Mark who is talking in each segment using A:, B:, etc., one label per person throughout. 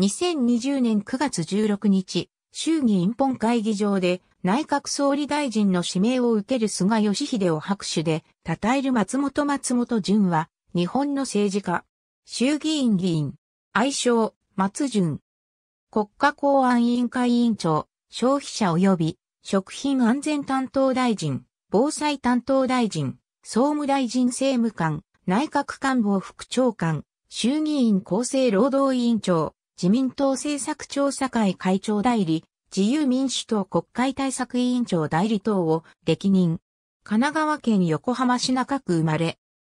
A: 2020年9月16日、衆議院本会議場で内閣総理大臣の指名を受ける菅義偉を拍手で称える松本松本淳は日本の政治家、衆議院議員、愛称松淳、国家公安委員会委員長、消費者及び食品安全担当大臣、防災担当大臣、総務大臣政務官、内閣官房副長官、衆議院厚生労働委員長、自民党政策調査会会長代理、自由民主党国会対策委員長代理等を歴任。神奈川県横浜市中区生まれ。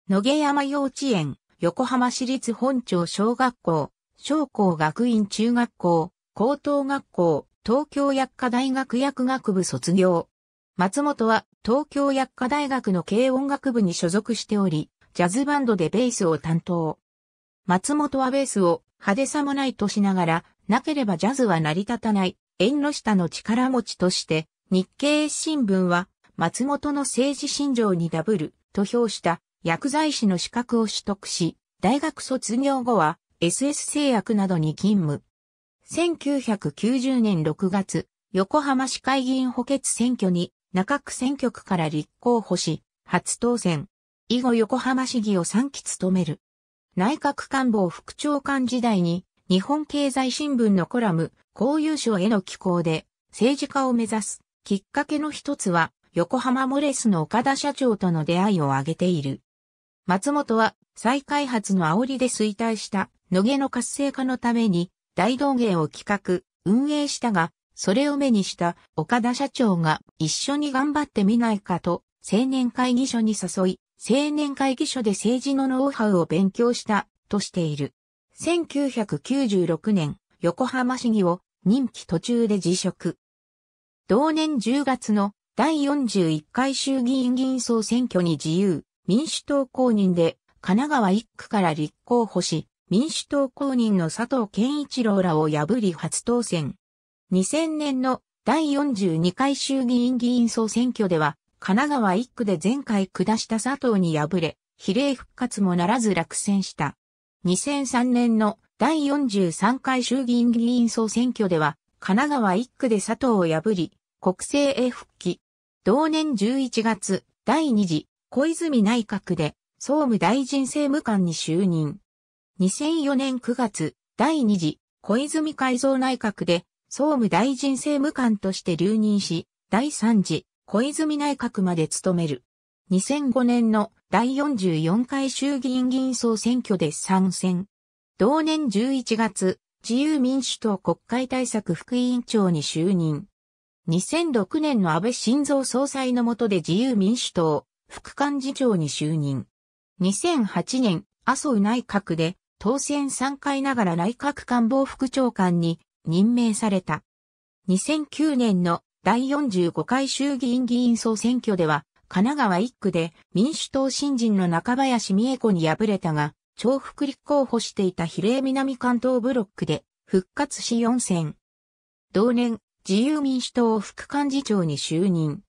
A: 野毛山幼稚園、横浜市立本町小学校、商工学院中学校、高等学校、東京薬科大学薬学部卒業。松本は東京薬科大学の軽音楽部に所属しており、ジャズバンドでベースを担当。松本はベースを派手さもないとしながら、なければジャズは成り立たない、縁の下の力持ちとして、日経新聞は、松本の政治信条にダブル、と評した薬剤師の資格を取得し、大学卒業後は SS 製薬などに勤務。1990年6月、横浜市会議員補欠選挙に中区選挙区から立候補し、初当選。以後横浜市議を3期務める。内閣官房副長官時代に日本経済新聞のコラム、公有所への寄稿で政治家を目指すきっかけの一つは横浜モレスの岡田社長との出会いを挙げている。松本は再開発の煽りで衰退した野毛の活性化のために大道芸を企画、運営したが、それを目にした岡田社長が一緒に頑張ってみないかと青年会議所に誘い、青年会議所で政治のノウハウを勉強したとしている。1996年、横浜市議を任期途中で辞職。同年10月の第41回衆議院議員総選挙に自由、民主党公認で神奈川1区から立候補し、民主党公認の佐藤健一郎らを破り初当選。2000年の第42回衆議院議員総選挙では神奈川1区で前回下した佐藤に敗れ、比例復活もならず落選した。2003年の第43回衆議院議員総選挙では、神奈川1区で佐藤を破り、国政へ復帰。同年11月、第2次小泉内閣で総務大臣政務官に就任。2004年9月、第2次小泉改造内閣で総務大臣政務官として留任し、第3次小泉内閣まで務める。2005年の第44回衆議院議員総選挙で参戦。同年11月、自由民主党国会対策副委員長に就任。2006年の安倍晋三総裁の下で自由民主党副幹事長に就任。2008年、麻生内閣で当選3回ながら内閣官房副長官に任命された。2009年の第45回衆議院議員総選挙では、神奈川1区で民主党新人の中林美恵子に敗れたが、重複立候補していた比例南関東ブロックで復活し4選。同年、自由民主党副幹事長に就任。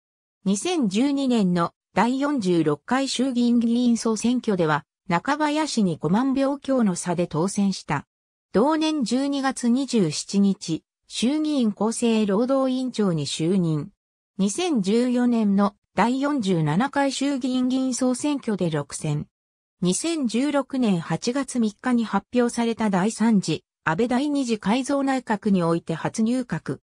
A: 2012年の第46回衆議院議員総選挙では、中林に5万票強の差で当選した。同年12月27日、衆議院厚生労働委員長に就任。2014年の第47回衆議院議員総選挙で6選。2016年8月3日に発表された第3次、安倍第2次改造内閣において初入閣。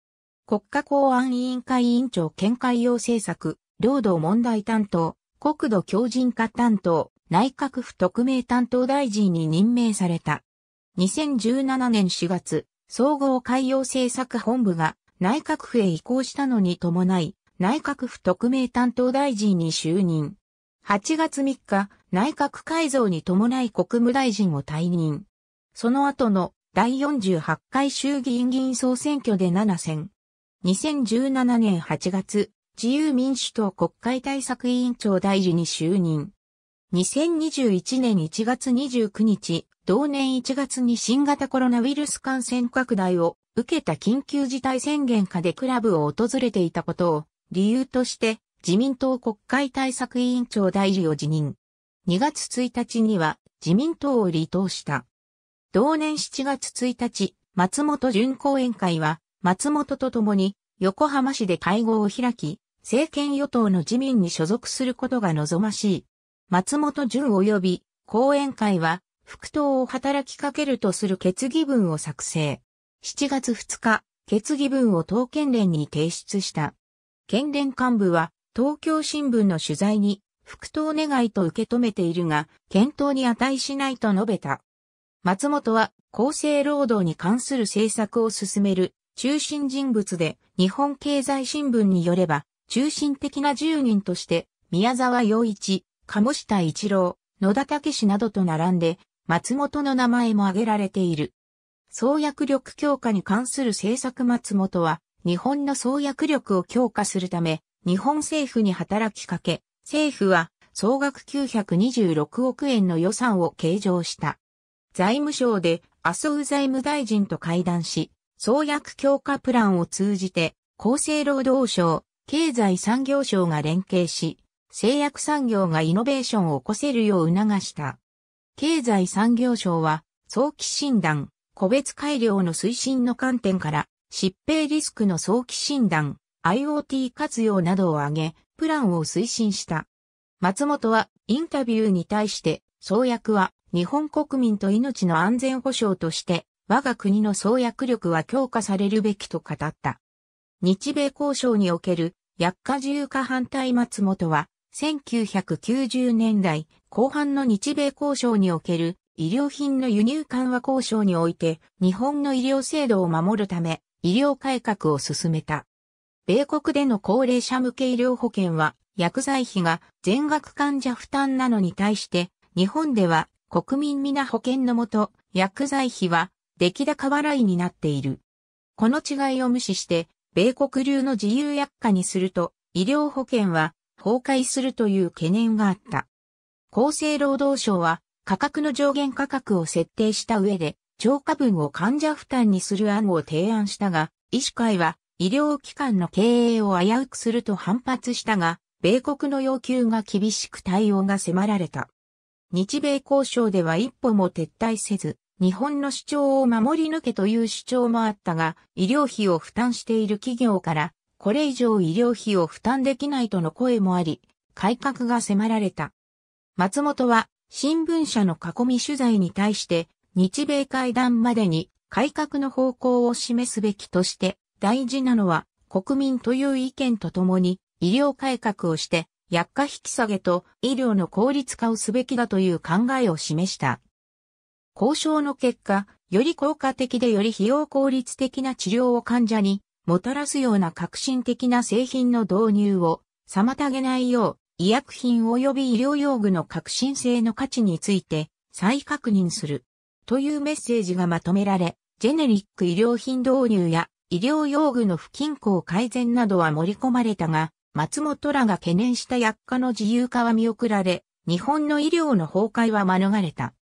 A: 国家公安委員会委員長見解用政策、労働問題担当、国土強靭化担当、内閣府特命担当大臣に任命された。2017年4月、総合海洋政策本部が内閣府へ移行したのに伴い、内閣府特命担当大臣に就任。8月3日、内閣改造に伴い国務大臣を退任。その後の第48回衆議院議員総選挙で7選。2017年8月、自由民主党国会対策委員長大臣に就任。2021年1月29日、同年1月に新型コロナウイルス感染拡大を受けた緊急事態宣言下でクラブを訪れていたことを理由として自民党国会対策委員長代理を辞任。2月1日には自民党を離党した。同年7月1日、松本巡講演会は松本と共に横浜市で会合を開き、政権与党の自民に所属することが望ましい。松本淳及び後援会は、副党を働きかけるとする決議文を作成。7月2日、決議文を党県連に提出した。県連幹部は、東京新聞の取材に、副党願いと受け止めているが、検討に値しないと述べた。松本は、厚生労働に関する政策を進める中心人物で、日本経済新聞によれば、中心的な10人として、宮沢洋一、鴨下一郎、野田武氏などと並んで、松本の名前も挙げられている。創薬力強化に関する政策松本は、日本の創薬力を強化するため、日本政府に働きかけ、政府は総額926億円の予算を計上した。財務省で麻生財務大臣と会談し、創薬強化プランを通じて、厚生労働省、経済産業省が連携し、製薬産業がイノベーションを起こせるよう促した。経済産業省は、早期診断、個別改良の推進の観点から、疾病リスクの早期診断、IoT 活用などを挙げ、プランを推進した。松本はインタビューに対して、創薬は日本国民と命の安全保障として、我が国の創薬力は強化されるべきと語った。日米交渉における薬価自由化反対松本は、1990年代後半の日米交渉における医療品の輸入緩和交渉において日本の医療制度を守るため医療改革を進めた。米国での高齢者向け医療保険は薬剤費が全額患者負担なのに対して日本では国民皆保険のもと薬剤費は出来高払いになっている。この違いを無視して米国流の自由薬価にすると医療保険は崩壊するという懸念があった。厚生労働省は価格の上限価格を設定した上で、超過分を患者負担にする案を提案したが、医師会は医療機関の経営を危うくすると反発したが、米国の要求が厳しく対応が迫られた。日米交渉では一歩も撤退せず、日本の主張を守り抜けという主張もあったが、医療費を負担している企業からこれ以上医療費を負担できないとの声もあり、改革が迫られた。松本は新聞社の囲み取材に対して日米会談までに改革の方向を示すべきとして大事なのは国民という意見とともに医療改革をして薬価引き下げと医療の効率化をすべきだという考えを示した。交渉の結果、より効果的でより費用効率的な治療を患者にもたらすような革新的な製品の導入を妨げないよう、医薬品及び医療用具の革新性の価値について再確認する。というメッセージがまとめられ、ジェネリック医療品導入や医療用具の不均衡改善などは盛り込まれたが、松本らが懸念した薬価の自由化は見送られ、日本の医療の崩壊は免れた。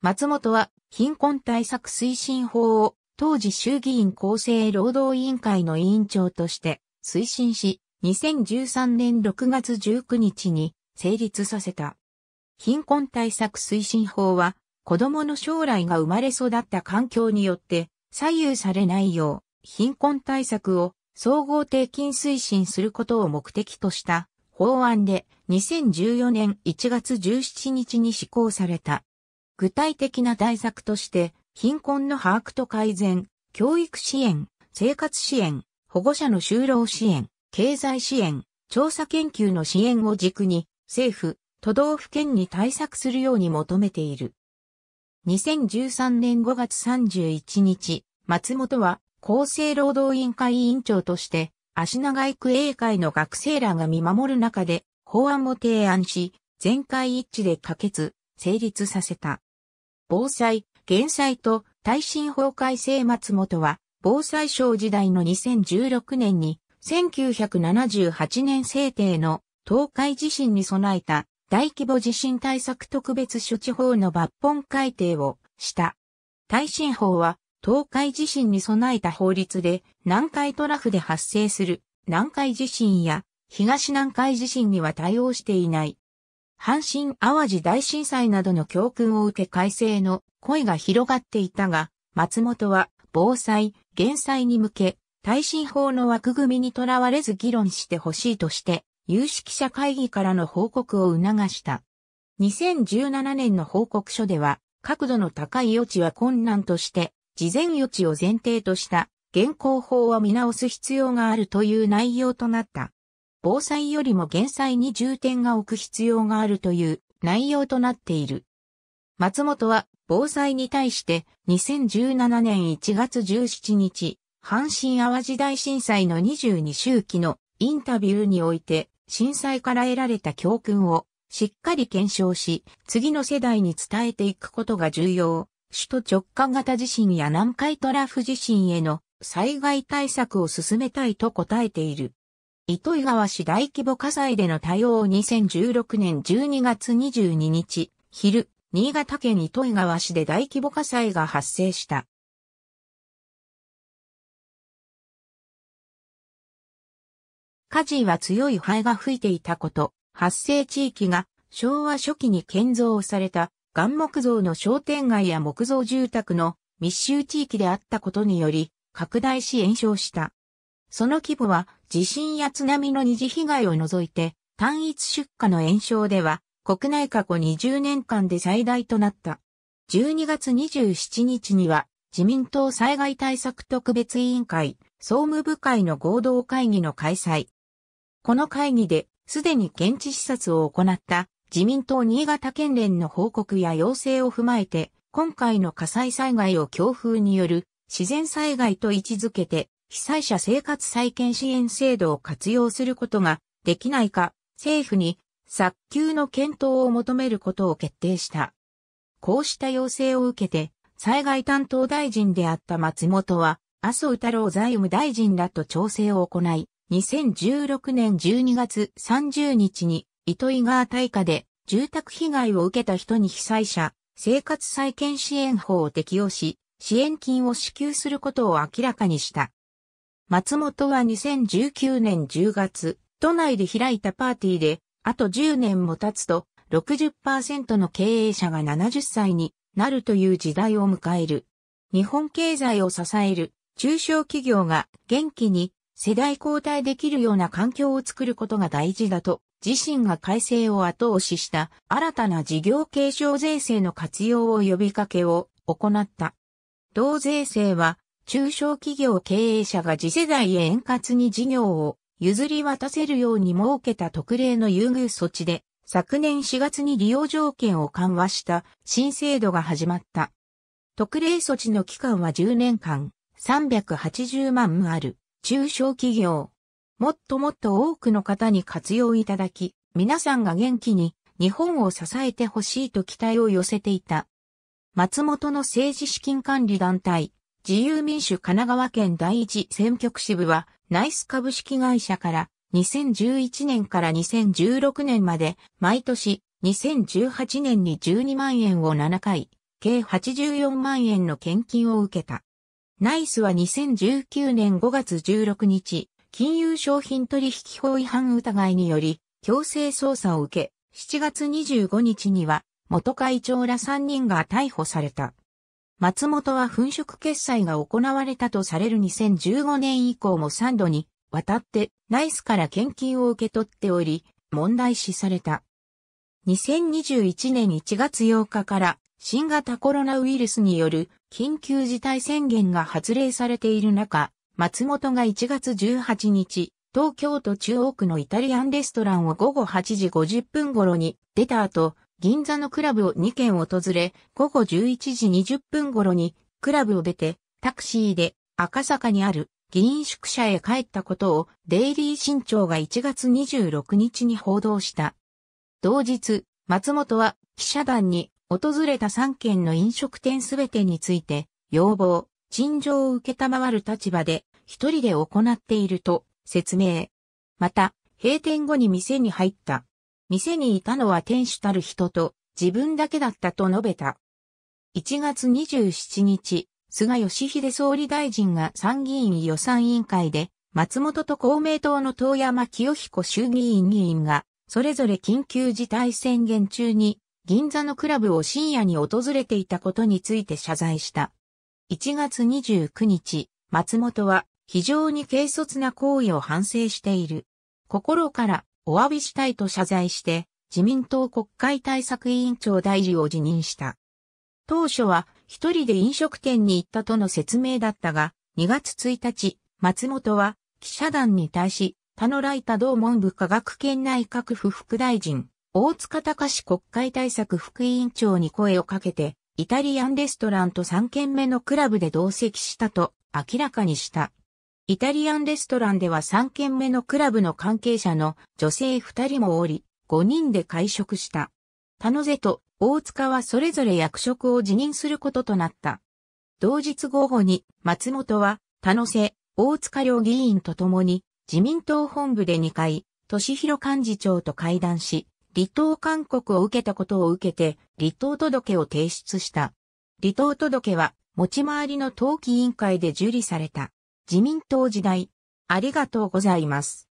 A: 松本は貧困対策推進法を当時衆議院厚生労働委員会の委員長として推進し、2013年6月19日に成立させた。貧困対策推進法は、子供の将来が生まれ育った環境によって左右されないよう、貧困対策を総合低金推進することを目的とした法案で2014年1月17日に施行された。具体的な対策として貧困の把握と改善、教育支援、生活支援、保護者の就労支援、経済支援、調査研究の支援を軸に、政府、都道府県に対策するように求めている。2013年5月31日、松本は厚生労働委員会委員長として、足長育英会の学生らが見守る中で法案を提案し、全会一致で可決、成立させた。防災、減災と耐震法改正松本は、防災省時代の2016年に、1978年制定の東海地震に備えた大規模地震対策特別処置法の抜本改定をした。耐震法は東海地震に備えた法律で南海トラフで発生する南海地震や東南海地震には対応していない阪神淡路大震災などの教訓を受け改正の声が広がっていたが、松本は防災、減災に向け、耐震法の枠組みにとらわれず議論してほしいとして、有識者会議からの報告を促した。2017年の報告書では、角度の高い余地は困難として、事前余地を前提とした現行法は見直す必要があるという内容となった。防災よりも減災に重点が置く必要があるという内容となっている。松本は防災に対して2017年1月17日、阪神淡路大震災の22周期のインタビューにおいて震災から得られた教訓をしっかり検証し、次の世代に伝えていくことが重要。首都直下型地震や南海トラフ地震への災害対策を進めたいと答えている。糸魚川市大規模火災での対応2016年12月22日、昼、新潟県糸魚川市で大規模火災が発生した。火事は強い灰が吹いていたこと、発生地域が昭和初期に建造された岩木造の商店街や木造住宅の密集地域であったことにより、拡大し延焼した。その規模は地震や津波の二次被害を除いて、単一出荷の炎症では、国内過去20年間で最大となった。12月27日には、自民党災害対策特別委員会、総務部会の合同会議の開催。この会議で、すでに現地視察を行った自民党新潟県連の報告や要請を踏まえて、今回の火災災害を強風による自然災害と位置づけて、被災者生活再建支援制度を活用することができないか、政府に早急の検討を求めることを決定した。こうした要請を受けて、災害担当大臣であった松本は、麻生太郎財務大臣らと調整を行い、2016年12月30日に、糸井川大火で住宅被害を受けた人に被災者、生活再建支援法を適用し、支援金を支給することを明らかにした。松本は2019年10月、都内で開いたパーティーで、あと10年も経つと、60%の経営者が70歳になるという時代を迎える。日本経済を支える中小企業が元気に世代交代できるような環境を作ることが大事だと、自身が改正を後押しした新たな事業継承税制の活用を呼びかけを行った。同税制は中小企業経営者が次世代へ円滑に事業を譲り渡せるように設けた特例の優遇措置で、昨年4月に利用条件を緩和した新制度が始まった。特例措置の期間は10年間、380万もある中小企業。もっともっと多くの方に活用いただき、皆さんが元気に日本を支えてほしいと期待を寄せていた。松本の政治資金管理団体、自由民主神奈川県第一選挙区支部は、ナイス株式会社から2011年から2016年まで毎年2018年に12万円を7回、計84万円の献金を受けた。ナイスは2019年5月16日、金融商品取引法違反疑いにより強制捜査を受け、7月25日には元会長ら3人が逮捕された。松本は粉飾決済が行われたとされる2015年以降も3度にわたってナイスから献金を受け取っており、問題視された。2021年1月8日から新型コロナウイルスによる緊急事態宣言が発令されている中、松本が1月18日、東京都中央区のイタリアンレストランを午後8時50分頃に出た後、銀座のクラブを2軒訪れ、午後11時20分頃に、クラブを出て、タクシーで赤坂にある議員宿舎へ帰ったことをデイリー新潮が1月26日に報道した。同日、松本は記者団に訪れた3件の飲食店すべてについて、要望、陳情を受けたまわる立場で、一人で行っていると説明。また、閉店後に店に入った店にいたのは店主たる人と自分だけだったと述べた。1月27日、菅義偉総理大臣が参議院予算委員会で、松本と公明党の遠山清彦衆議院議員が、それぞれ緊急事態宣言中に、銀座のクラブを深夜に訪れていたことについて謝罪した。1月29日、松本は非常に軽率な行為を反省している。心からお詫びしたいと謝罪して、自民党国会対策委員長大臣を辞任した。当初は一人で飲食店に行ったとの説明だったが、2月1日、松本は記者団に対し、他のライタ同文部科学圏内閣府副大臣、大塚隆国会対策副委員長に声をかけて、イタリアンレストランと3軒目のクラブで同席したと明らかにした。イタリアンレストランでは3軒目のクラブの関係者の女性2人もおり、5人で会食した。田野瀬と大塚はそれぞれ役職を辞任することとなった。同日午後に松本は田野瀬、大塚両議員と共に自民党本部で2回、市弘幹事長と会談し、離党勧告を受けたことを受けて離党届を提出した。離党届は持ち回りの党記委員会で受理された。自民党時代。ありがとうございます。